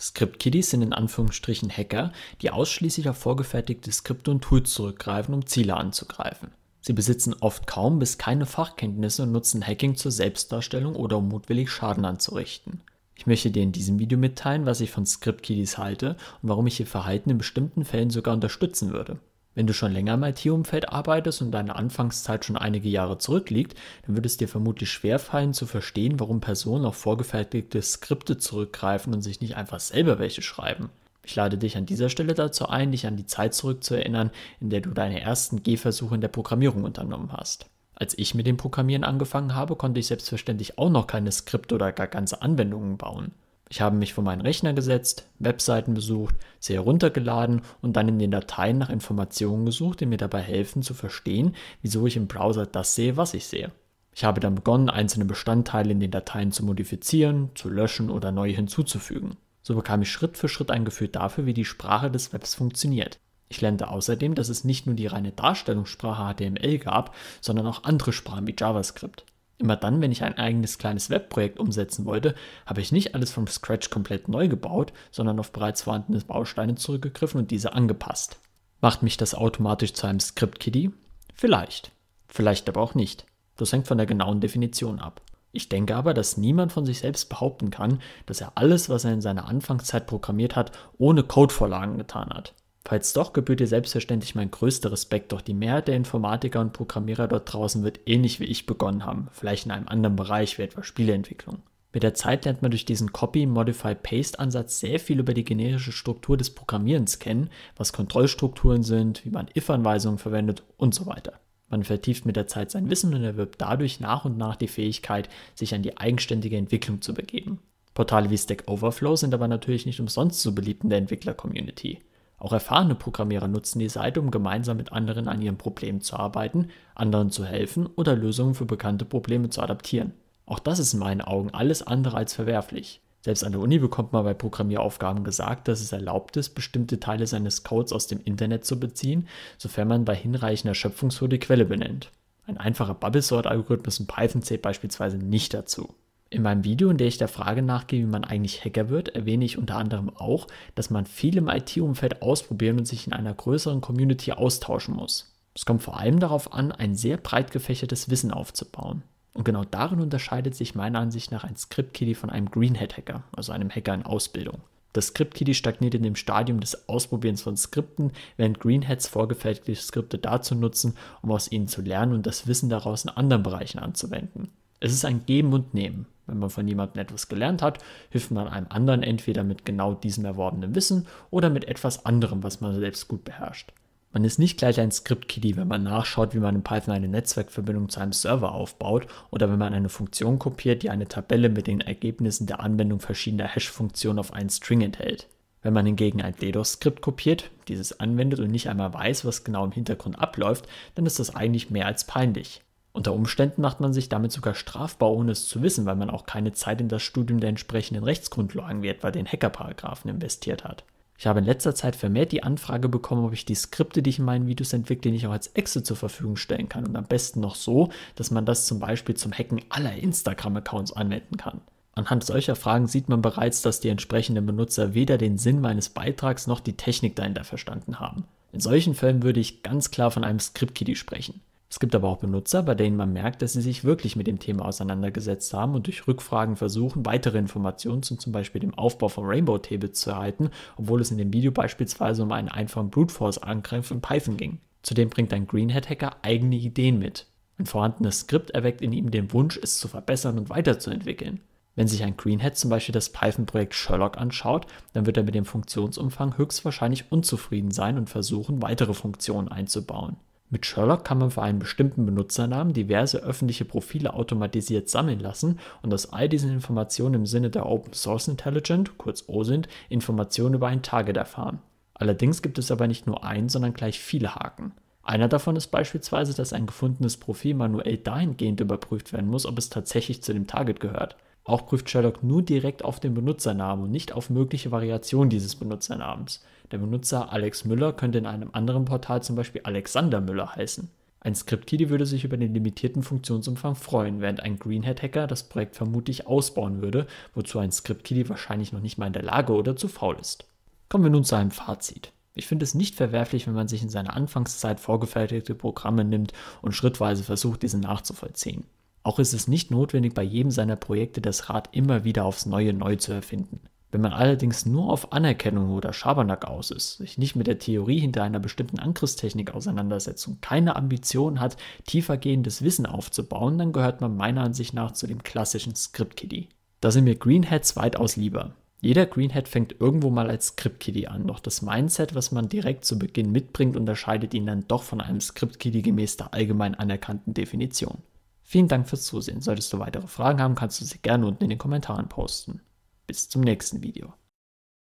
Script-Kiddies sind in Anführungsstrichen Hacker, die ausschließlich auf vorgefertigte Skripte und Tools zurückgreifen, um Ziele anzugreifen. Sie besitzen oft kaum bis keine Fachkenntnisse und nutzen Hacking zur Selbstdarstellung oder um mutwillig Schaden anzurichten. Ich möchte dir in diesem Video mitteilen, was ich von Script-Kiddies halte und warum ich ihr Verhalten in bestimmten Fällen sogar unterstützen würde. Wenn du schon länger im IT-Umfeld arbeitest und deine Anfangszeit schon einige Jahre zurückliegt, dann wird es dir vermutlich schwerfallen zu verstehen, warum Personen auf vorgefertigte Skripte zurückgreifen und sich nicht einfach selber welche schreiben. Ich lade dich an dieser Stelle dazu ein, dich an die Zeit zurückzuerinnern, in der du deine ersten Gehversuche in der Programmierung unternommen hast. Als ich mit dem Programmieren angefangen habe, konnte ich selbstverständlich auch noch keine Skripte oder gar ganze Anwendungen bauen. Ich habe mich vor meinen Rechner gesetzt, Webseiten besucht, sie heruntergeladen und dann in den Dateien nach Informationen gesucht, die mir dabei helfen zu verstehen, wieso ich im Browser das sehe, was ich sehe. Ich habe dann begonnen, einzelne Bestandteile in den Dateien zu modifizieren, zu löschen oder neu hinzuzufügen. So bekam ich Schritt für Schritt ein Gefühl dafür, wie die Sprache des Webs funktioniert. Ich lernte außerdem, dass es nicht nur die reine Darstellungssprache HTML gab, sondern auch andere Sprachen wie JavaScript. Immer dann, wenn ich ein eigenes kleines Webprojekt umsetzen wollte, habe ich nicht alles vom Scratch komplett neu gebaut, sondern auf bereits vorhandene Bausteine zurückgegriffen und diese angepasst. Macht mich das automatisch zu einem Script-Kiddie? Vielleicht. Vielleicht aber auch nicht. Das hängt von der genauen Definition ab. Ich denke aber, dass niemand von sich selbst behaupten kann, dass er alles, was er in seiner Anfangszeit programmiert hat, ohne Codevorlagen getan hat. Falls doch, gebührt dir selbstverständlich mein größter Respekt, doch die Mehrheit der Informatiker und Programmierer dort draußen wird ähnlich wie ich begonnen haben, vielleicht in einem anderen Bereich wie etwa Spieleentwicklung. Mit der Zeit lernt man durch diesen Copy, Modify, Paste Ansatz sehr viel über die generische Struktur des Programmierens kennen, was Kontrollstrukturen sind, wie man If-Anweisungen verwendet und so weiter. Man vertieft mit der Zeit sein Wissen und erwirbt dadurch nach und nach die Fähigkeit, sich an die eigenständige Entwicklung zu begeben. Portale wie Stack Overflow sind aber natürlich nicht umsonst so beliebt in der Entwickler-Community. Auch erfahrene Programmierer nutzen die Seite, um gemeinsam mit anderen an ihren Problemen zu arbeiten, anderen zu helfen oder Lösungen für bekannte Probleme zu adaptieren. Auch das ist in meinen Augen alles andere als verwerflich. Selbst an der Uni bekommt man bei Programmieraufgaben gesagt, dass es erlaubt ist, bestimmte Teile seines Codes aus dem Internet zu beziehen, sofern man bei hinreichender Schöpfungsfülle die Quelle benennt. Ein einfacher Bubble-Sort-Algorithmus in Python zählt beispielsweise nicht dazu. In meinem Video, in dem ich der Frage nachgehe, wie man eigentlich Hacker wird, erwähne ich unter anderem auch, dass man viel im IT-Umfeld ausprobieren und sich in einer größeren Community austauschen muss. Es kommt vor allem darauf an, ein sehr breit gefächertes Wissen aufzubauen. Und genau darin unterscheidet sich meiner Ansicht nach ein Script-Kiddie von einem Greenhead-Hacker, also einem Hacker in Ausbildung. Das Script-Kiddie stagniert in dem Stadium des Ausprobierens von Skripten, während Greenheads vorgefertigte Skripte dazu nutzen, um aus ihnen zu lernen und das Wissen daraus in anderen Bereichen anzuwenden. Es ist ein Geben und Nehmen. Wenn man von jemandem etwas gelernt hat, hilft man einem anderen entweder mit genau diesem erworbenen Wissen oder mit etwas anderem, was man selbst gut beherrscht. Man ist nicht gleich ein Script-Kiddie, wenn man nachschaut, wie man in Python eine Netzwerkverbindung zu einem Server aufbaut oder wenn man eine Funktion kopiert, die eine Tabelle mit den Ergebnissen der Anwendung verschiedener Hash-Funktionen auf einen String enthält. Wenn man hingegen ein DDoS-Skript kopiert, dieses anwendet und nicht einmal weiß, was genau im Hintergrund abläuft, dann ist das eigentlich mehr als peinlich. Unter Umständen macht man sich damit sogar strafbar, ohne es zu wissen, weil man auch keine Zeit in das Studium der entsprechenden Rechtsgrundlagen wie etwa den Hackerparagraphen investiert hat. Ich habe in letzter Zeit vermehrt die Anfrage bekommen, ob ich die Skripte, die ich in meinen Videos entwickle, nicht auch als Exe zur Verfügung stellen kann und am besten noch so, dass man das zum Beispiel zum Hacken aller Instagram-Accounts anwenden kann. Anhand solcher Fragen sieht man bereits, dass die entsprechenden Benutzer weder den Sinn meines Beitrags noch die Technik dahinter verstanden haben. In solchen Fällen würde ich ganz klar von einem Skriptkiddy sprechen. Es gibt aber auch Benutzer, bei denen man merkt, dass sie sich wirklich mit dem Thema auseinandergesetzt haben und durch Rückfragen versuchen, weitere Informationen zum, zum Beispiel dem Aufbau von Rainbow Table zu erhalten, obwohl es in dem Video beispielsweise um einen einfachen Brute Force Angriff in Python ging. Zudem bringt ein Greenhead Hacker eigene Ideen mit. Ein vorhandenes Skript erweckt in ihm den Wunsch, es zu verbessern und weiterzuentwickeln. Wenn sich ein Greenhead zum Beispiel das Python-Projekt Sherlock anschaut, dann wird er mit dem Funktionsumfang höchstwahrscheinlich unzufrieden sein und versuchen, weitere Funktionen einzubauen. Mit Sherlock kann man für einen bestimmten Benutzernamen diverse öffentliche Profile automatisiert sammeln lassen und aus all diesen Informationen im Sinne der Open Source Intelligent kurz (OSINT) Informationen über ein Target erfahren. Allerdings gibt es aber nicht nur einen, sondern gleich viele Haken. Einer davon ist beispielsweise, dass ein gefundenes Profil manuell dahingehend überprüft werden muss, ob es tatsächlich zu dem Target gehört. Auch prüft Sherlock nur direkt auf den Benutzernamen und nicht auf mögliche Variationen dieses Benutzernamens. Der Benutzer Alex Müller könnte in einem anderen Portal zum Beispiel Alexander Müller heißen. Ein Scriptkiddy würde sich über den limitierten Funktionsumfang freuen, während ein Greenhead-Hacker das Projekt vermutlich ausbauen würde, wozu ein Scriptkiddy wahrscheinlich noch nicht mal in der Lage oder zu faul ist. Kommen wir nun zu einem Fazit. Ich finde es nicht verwerflich, wenn man sich in seiner Anfangszeit vorgefertigte Programme nimmt und schrittweise versucht, diese nachzuvollziehen. Auch ist es nicht notwendig, bei jedem seiner Projekte das Rad immer wieder aufs Neue neu zu erfinden. Wenn man allerdings nur auf Anerkennung oder Schabernack aus ist, sich nicht mit der Theorie hinter einer bestimmten Angriffstechnik auseinandersetzt und keine Ambition hat, tiefergehendes Wissen aufzubauen, dann gehört man meiner Ansicht nach zu dem klassischen Script-Kiddie. Da sind mir Greenheads weitaus lieber. Jeder Greenhead fängt irgendwo mal als Script-Kiddie an, doch das Mindset, was man direkt zu Beginn mitbringt, unterscheidet ihn dann doch von einem Script-Kiddie gemäß der allgemein anerkannten Definition. Vielen Dank fürs Zusehen. Solltest du weitere Fragen haben, kannst du sie gerne unten in den Kommentaren posten. Bis zum nächsten Video.